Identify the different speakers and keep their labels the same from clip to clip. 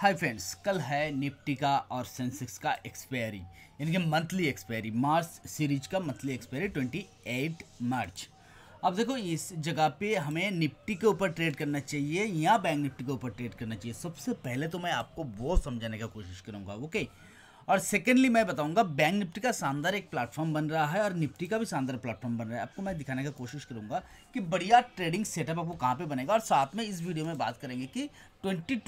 Speaker 1: Hi friends कल है Nifty का और सेंसेक्स का एक्सपायरी यानी कि मंथली एक्सपायरी मार्च सीरीज का मंथली एक्सपायरी 28 मार्च अब देखो इस जगह पे हमें निफ्टी के ऊपर ट्रेड करना चाहिए या बैंक निफ्टी के ऊपर ट्रेड करना चाहिए सबसे पहले तो मैं आपको वो समझाने का कोशिश करूँगा ओके okay? और सेकेंडली मैं बताऊंगा बैंक निफ्टी का शानदार एक प्लेटफॉर्म बन रहा है और निफ्टी का भी शानदार प्लेटफॉर्म बन रहा है आपको मैं दिखाने का कोशिश करूंगा कि बढ़िया ट्रेडिंग सेटअप आपको कहाँ पे बनेगा और साथ में इस वीडियो में बात करेंगे कि ट्वेंटी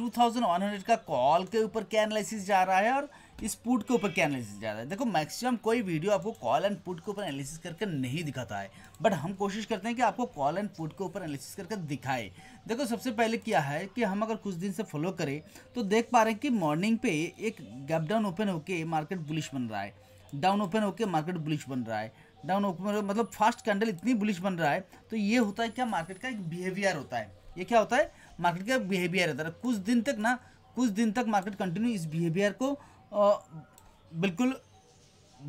Speaker 1: का कॉल के ऊपर क्या एनालिसिस जा रहा है और इस पुट के ऊपर क्या एनालिसिस रहा है देखो मैक्सिमम कोई वीडियो आपको कॉल एंड पुट के ऊपर एनालिसिस करके नहीं दिखाता है बट हम कोशिश करते हैं कि आपको कॉल एंड पुट के ऊपर एनालिसिस करके दिखाए देखो सबसे पहले क्या है कि हम अगर कुछ दिन से फॉलो करें तो देख पा रहे हैं कि मॉर्निंग पे एक गैप डाउन ओपन होकर मार्केट बुलिश बन रहा है डाउन ओपन होकर मार्केट बुलिश बन रहा है डाउन ओपन मतलब फास्ट कैंडल इतनी बुलिश बन रहा है तो ये होता है क्या मार्केट का एक बिहेवियर होता है ये क्या होता है मार्केट का बिहेवियर होता है कुछ दिन तक ना कुछ दिन तक मार्केट कंटिन्यू इस बिहेवियर को बिल्कुल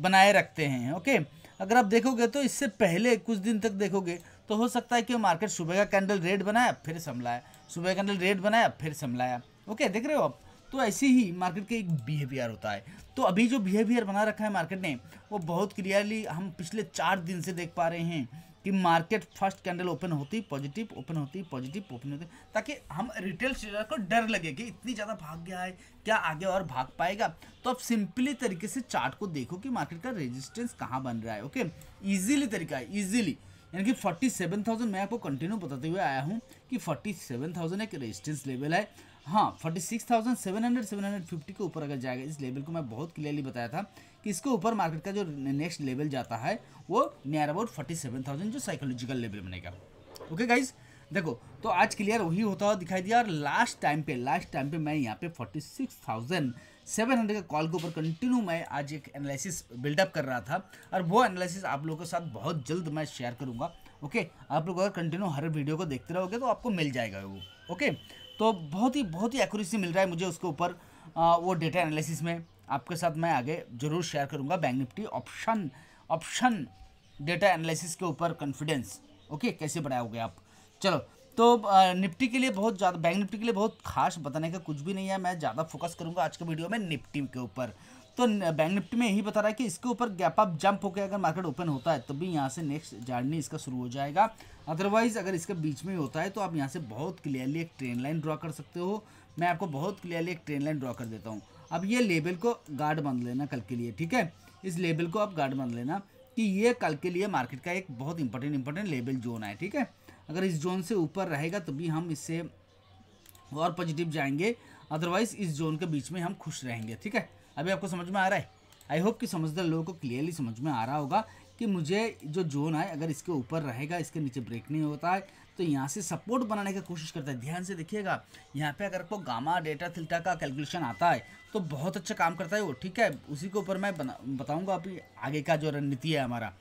Speaker 1: बनाए रखते हैं ओके अगर आप देखोगे तो इससे पहले कुछ दिन तक देखोगे तो हो सकता है कि मार्केट सुबह का कैंडल रेड बनाया फिर संभलाया सुबह का कैंडल रेड बनाया फिर संभलाया ओके देख रहे हो आप तो ऐसे ही मार्केट के एक बिहेवियर होता है तो अभी जो बिहेवियर बना रखा है मार्केट ने वो बहुत क्लियरली हम पिछले चार दिन से देख पा रहे हैं कि मार्केट फर्स्ट कैंडल ओपन होती पॉजिटिव ओपन होती पॉजिटिव ओपन होती ताकि हम रिटेल ट्रेडर को डर लगे कि इतनी ज़्यादा भाग गया है क्या आगे और भाग पाएगा तो आप सिंपली तरीके से चार्ट को देखो कि मार्केट का रेजिस्टेंस कहाँ बन रहा है ओके इजीली तरीका है इजीली यानी कि 47,000 मैं आपको कंटिन्यू बताते हुए आया हूँ कि 47,000 एक रेजिस्टेंस लेवल है हाँ forty six thousand seven hundred seven hundred fifty के ऊपर अगर जाएगा इस लेवल को मैं बहुत क्लियरली बताया था कि इसके ऊपर मार्केट का जो नेक्स्ट लेवल जाता है वो near about forty seven thousand जो साइकोलॉजिकल लेवल बनेगा ओके गाइज देखो तो आज क्लियर वही होता हुआ दिखाई दिया और लास्ट टाइम पे लास्ट टाइम पे मैं यहाँ पे forty six thousand seven hundred के कॉल के ऊपर कंटिन्यू मैं आज एक एनालिसिस बिल्डअप कर रहा था और वो एनालिसिस आप लोगों के साथ बहुत जल्द मैं शेयर करूँगा ओके आप लोग अगर कंटिन्यू हर वीडियो को देखते रहोगे तो आपको मिल जाएगा वो ओके तो बहुत ही बहुत ही एक्यूरेसी मिल रहा है मुझे उसके ऊपर वो डेटा एनालिसिस में आपके साथ मैं आगे जरूर शेयर करूँगा Bank Nifty option option data analysis के ऊपर कॉन्फिडेंस ओके कैसे बनाओगे आप चलो तो निफ्टी के लिए बहुत ज़्यादा बैंक निफ्टी के लिए बहुत खास बताने का कुछ भी नहीं है मैं ज़्यादा फोकस करूँगा आज के वीडियो में निफ्टी के ऊपर तो बैंक निफ्टी में यही बता रहा है कि इसके ऊपर गैप अप जंप होकर अगर मार्केट ओपन होता है तभी भी यहाँ से नेक्स्ट जर्नी इसका शुरू हो जाएगा अदरवाइज़ अगर इसके बीच में होता है तो आप यहाँ से बहुत क्लियरली एक ट्रेन लाइन ड्रॉ कर सकते हो मैं आपको बहुत क्लियरली एक ट्रेन लाइन ड्रॉ कर देता हूँ अब ये लेवल को गार्ड बांध लेना कल के लिए ठीक है इस लेवल को आप गार्ड बांध लेना कि ये कल के लिए मार्केट का एक बहुत इंपॉर्टेंट इंपॉर्टेंट लेबल जोन है ठीक है अगर इस जोन से ऊपर रहेगा तभी भी हम इससे और पॉजिटिव जाएंगे अदरवाइज़ इस जोन के बीच में हम खुश रहेंगे ठीक है अभी आपको समझ में आ रहा है आई होप कि समझदार लोगों को क्लियरली समझ में आ रहा होगा कि मुझे जो जोन है अगर इसके ऊपर रहेगा इसके नीचे ब्रेक नहीं होता है तो यहाँ से सपोर्ट बनाने की कोशिश करता है ध्यान से देखिएगा यहाँ पे अगर आपको गामा डेटा थिल्टा का कैलकुलेशन आता है तो बहुत अच्छा काम करता है वो ठीक है उसी के ऊपर मैं बताऊँगा अभी आगे का जो रणनीति है हमारा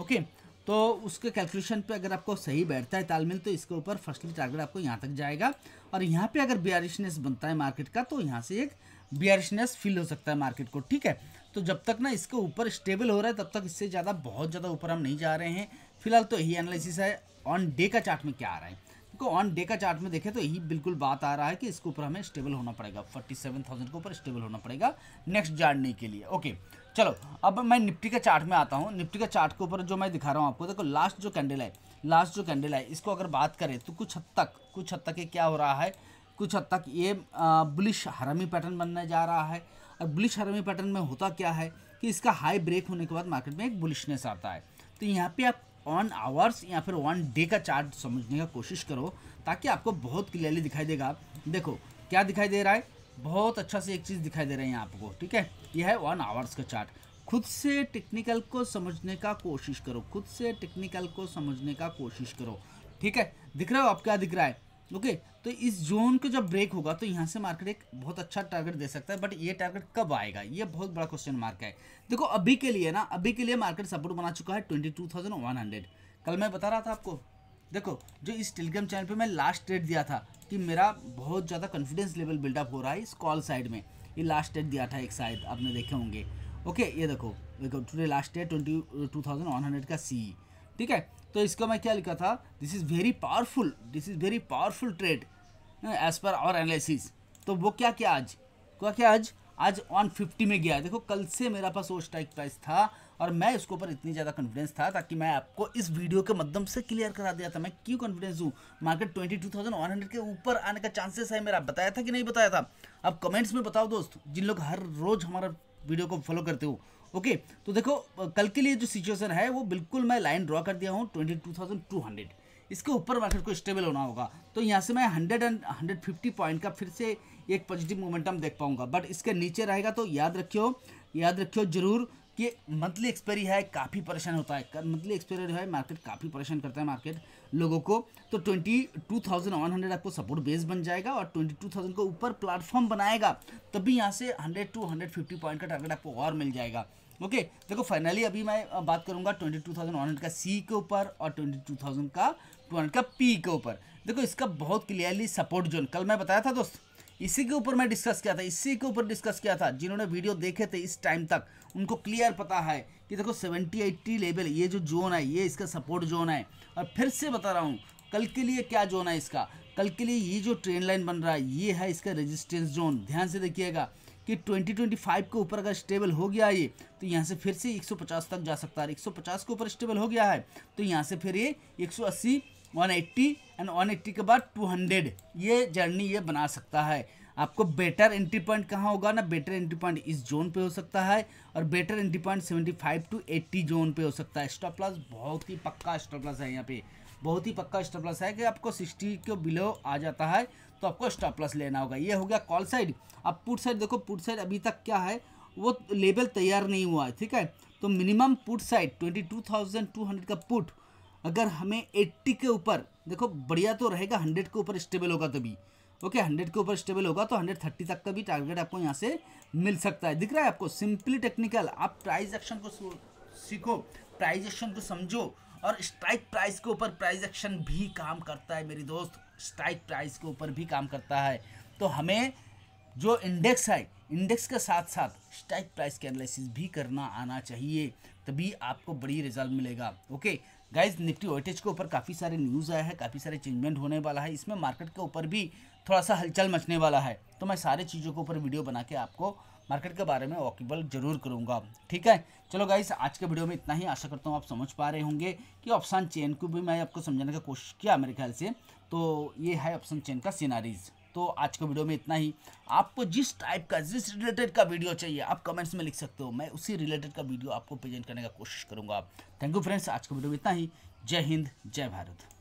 Speaker 1: ओके तो उसके कैलकुलेशन पे अगर आपको सही बैठता है तालमेल तो इसके ऊपर फर्स्टली टारगेट आपको यहाँ तक जाएगा और यहाँ पे अगर बियारिशनेस बनता है मार्केट का तो यहाँ से एक बियरिशनेस फील हो सकता है मार्केट को ठीक है तो जब तक ना इसके ऊपर स्टेबल हो रहा है तब तक इससे ज़्यादा बहुत ज़्यादा ऊपर हम नहीं जा रहे हैं फिलहाल तो यही एनालिसिस है ऑन डे का चार्ट में क्या आ रहा है देखो ऑन डे का चार्ट में देखें तो यही बिल्कुल बात आ रहा है कि इसके ऊपर हमें स्टेबल होना पड़ेगा फोर्टी सेवन थाउजेंड के ऊपर स्टेबल होना पड़ेगा नेक्स्ट जानने के लिए ओके चलो अब मैं निफ्टी का चार्ट में आता हूँ निफ्टी का चार्ट के ऊपर जो मैं दिखा रहा हूँ आपको देखो लास्ट जो कैंडल है लास्ट जो कैंडल है इसको अगर बात करें तो कुछ हद तक कुछ हद तक ये क्या हो रहा है कुछ हद तक ये बुलिश हरमी पैटर्न बनने जा रहा है और बुलिश हरमी पैटर्न में होता क्या है कि इसका हाई ब्रेक होने के बाद मार्केट में एक बुलिशनेस आता है तो यहाँ पे आप ऑन आवर्स या फिर वन डे का चार्ट समझने का कोशिश करो ताकि आपको बहुत क्लियरली दिखाई देगा देखो क्या दिखाई दे रहा है बहुत अच्छा से एक चीज़ दिखाई दे रही है आपको ठीक है यह है वन आवर्स का चार्ट खुद से टेक्निकल को समझने का कोशिश करो खुद से टेक्निकल को समझने का कोशिश करो ठीक है दिख रहा हो आप क्या दिख रहा है ओके तो इस जोन को जब ब्रेक होगा तो यहाँ से मार्केट एक बहुत अच्छा टारगेट दे सकता है बट ये टारगेट कब आएगा ये बहुत बड़ा क्वेश्चन मार्क है देखो अभी के लिए ना अभी के लिए मार्केट सपोर्ट बना चुका है twenty two thousand one hundred कल मैं बता रहा था आपको देखो जो इस टेलीग्राम चैनल पर मैं लास्ट डेट दिया था कि मेरा बहुत ज़्यादा कॉन्फिडेंस लेवल बिल्डअप हो रहा है इस कॉल साइड में ये लास्ट डेट दिया था एक शायद आपने देखे होंगे ओके ये देखो देखो today last date twenty two thousand one hundred का सी ठीक है तो इसका मैं क्या लिखा था this is very powerful this is very powerful trade as per our analysis तो वो क्या क्या आज क्या क्या आज आज वन फिफ्टी में गया देखो कल से मेरा पास वो स्ट्राइक प्राइस था और मैं उसके ऊपर इतनी ज़्यादा कॉन्फिडेंस था ताकि मैं आपको इस वीडियो के माध्यम से क्लियर करा दिया था मैं क्यों कॉन्फिडेंस हूँ market twenty two thousand one hundred के ऊपर आने का चांसेस है मेरा बताया था कि नहीं बताया था आप कमेंट्स में बताओ दोस्त जिन लोग हर रोज़ हमारा वीडियो को फॉलो करते हो ओके तो देखो कल के लिए जो सिचुएशन है वो बिल्कुल मैं लाइन ड्रॉ कर दिया हूँ twenty two thousand two hundred इसके ऊपर मार्केट को स्टेबल होना होगा तो यहाँ से मैं hundred and hundred fifty point का फिर से एक पॉजिटिव मोमेंटम देख पाऊंगा बट इसके नीचे रहेगा तो याद रखियो याद रखियो जरूर कि मंथली एक्सपायरी है काफ़ी परेशान होता है मंथली एक्सपायरी जो है मार्केट काफ़ी परेशान करता है मार्केट लोगों को तो twenty two thousand one hundred आपको सपोर्ट बेस बन जाएगा और ट्वेंटी टू थाउजेंड को ऊपर प्लेटफॉर्म बनाएगा तभी यहाँ से hundred to hundred fifty point का टारगेट आपको और मिल जाएगा ओके देखो फाइनली अभी मैं बात करूंगा ट्वेंटी टू थाउजेंड हंड्रेड का सी के ऊपर और ट्वेंटी टू थाउजेंड का टू हंड्रेड का पी के ऊपर देखो इसका बहुत क्लियरली सपोर्ट जोन कल मैं बताया था दोस्त इसी के ऊपर मैं डिस्कस किया था इसी के ऊपर डिस्कस किया था जिन्होंने वीडियो देखे थे इस टाइम तक उनको क्लियर पता है कि देखो सेवेंटी एट्टी लेवल ये जो जोन है ये इसका सपोर्ट जोन है और फिर से बता रहा हूँ कल के लिए क्या जोन है इसका कल के लिए ये जो ट्रेन लाइन बन रहा है ये है इसका रेजिस्टेंस जोन ध्यान से देखिएगा कि 2025 के ऊपर अगर स्टेबल हो गया ये तो यहाँ से फिर से 150 तक जा सकता है 150 के ऊपर स्टेबल हो गया है तो यहाँ से फिर ये 180 180 एंड ऑन एट्टी के बाद टू हंड्रेड ये जर्नी ये बना सकता है आपको बेटर एंट्री पॉइंट कहाँ होगा ना बेटर एंट्री पॉइंट इस जोन पे हो सकता है और better entry point seventy five to eighty zone पे हो सकता है स्टॉप लॉस बहुत ही पक्का स्टॉप लॉस है यहाँ पे बहुत ही पक्का स्टॉप लॉस है कि आपको सिक्सटी के बिलो आ जाता है तो आपको स्टॉप लॉस लेना होगा ये हो गया कॉल साइड अब पुट साइड देखो पुट साइड अभी तक क्या है वो लेवल तैयार नहीं हुआ है ठीक है तो minimum put side twenty two thousand two hundred का पुट अगर हमें एट्टी के ऊपर देखो बढ़िया तो रहेगा हंड्रेड के ऊपर स्टेबल होगा तभी ओके हंड्रेड के ऊपर स्टेबल होगा तो हंड्रेड थर्टी तक का भी टारगेट आपको यहाँ से मिल सकता है दिख रहा है आपको सिंपली टेक्निकल आप प्राइज एक्शन को सीखो प्राइज एक्शन को समझो और स्ट्राइक प्राइस के ऊपर प्राइज एक्शन भी काम करता है मेरी दोस्त स्ट्राइक प्राइस के ऊपर भी काम करता है तो हमें जो इंडेक्स है इंडेक्स के साथ साथ स्ट्राइक प्राइस के एनालिसिस भी करना आना चाहिए तभी आपको बड़ी रिजल्ट मिलेगा ओके गाइज निफ्टी वेटेज के ऊपर काफ़ी सारे न्यूज़ आया है काफ़ी सारे चेंजमेंट होने वाला है इसमें मार्केट के ऊपर भी थोड़ा सा हलचल मचने वाला है तो मैं सारे चीज़ों के ऊपर वीडियो बना के आपको मार्केट के बारे में वॉकेबल जरूर करूंगा ठीक है चलो गाइस आज के वीडियो में इतना ही आशा करता हूँ आप समझ पा रहे होंगे कि ऑप्शन चेन को भी मैं आपको समझाने का कोशिश किया मेरे ख्याल से तो ये है ऑप्शन चेन का सीनारीज़ तो आज के वीडियो में इतना ही आपको जिस टाइप का जिस रिलेटेड का वीडियो चाहिए आप कमेंट्स में लिख सकते हो मैं उसी रिलेटेड का वीडियो आपको प्रेजेंट करने का कोशिश करूँगा थैंक यू फ्रेंड्स आज के वीडियो में इतना ही जय हिंद जय भारत